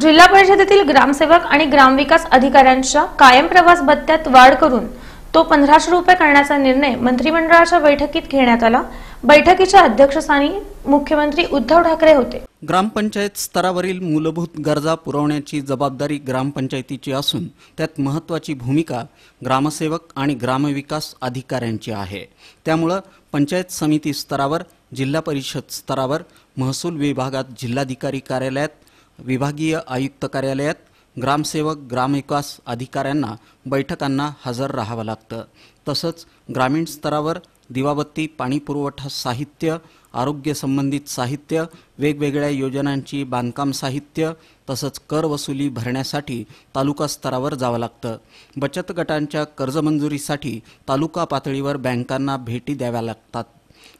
जिल्हा परिषदेतील ग्रामसेवक आणि ग्रामविकास अधिकाऱ्यांच्या कायम प्रवास भत्त्यात वाढ करून तो पंधराशे रुपये करण्याचा निर्णय मंत्रिमंडळाच्या बैठकीत घेण्यात आला बैठकीच्या अध्यक्षस्थानी मुख्यमंत्री उद्धव ठाकरे होते ग्रामपंचायत स्तरावरील मूलभूत गरजा पुरवण्याची जबाबदारी ग्रामपंचायतीची असून त्यात महत्त्वाची भूमिका ग्रामसेवक आणि ग्रामविकास अधिकाऱ्यांची आहे त्यामुळं पंचायत समिती स्तरावर जिल्हा परिषद स्तरावर महसूल विभागात जिल्हाधिकारी कार्यालयात विभागीय आयुक्त कार्यालयात ग्रामसेवक ग्रामविकास अधिकाऱ्यांना बैठकांना हजर राहावं लागतं तसंच ग्रामीण स्तरावर दिवाबत्ती पाणीपुरवठा साहित्य आरोग्य संबंधित साहित्य वेगवेगळ्या योजनांची बांधकाम साहित्य तसंच कर वसुली भरण्यासाठी तालुका स्तरावर जावं लागतं बचत गटांच्या कर्जमंजुरीसाठी तालुका पातळीवर बँकांना भेटी द्याव्या लागतात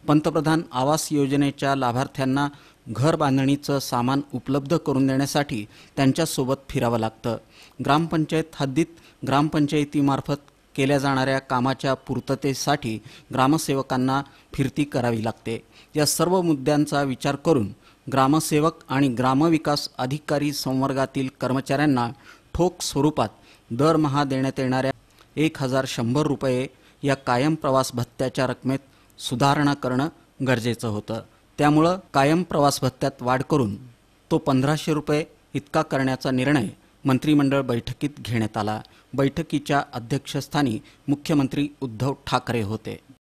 पंतप्रधान आवास योजनेच्या लाभार्थ्यांना घर बांधणीचं सामान उपलब्ध करून देण्यासाठी त्यांच्यासोबत फिरावं लागतं ग्रामपंचायत हद्दीत ग्रामपंचायतीमार्फत केल्या जाणाऱ्या कामाच्या पूर्ततेसाठी ग्रामसेवकांना फिरती करावी लागते या सर्व मुद्द्यांचा विचार करून ग्रामसेवक आणि ग्रामविकास अधिकारी संवर्गातील कर्मचाऱ्यांना ठोक स्वरूपात दरमहा देण्यात येणाऱ्या एक हजार शंभर रुपये या कायम प्रवास भत्त्याच्या रकमेत सुधारणा करणं गरजेचं होतं त्यामुळं कायम प्रवास भत्त्यात वाढ करून तो पंधराशे रुपये इतका करण्याचा निर्णय मंत्रिमंडळ बैठकीत घेण्यात आला बैठकीच्या अध्यक्षस्थानी मुख्यमंत्री उद्धव ठाकरे होते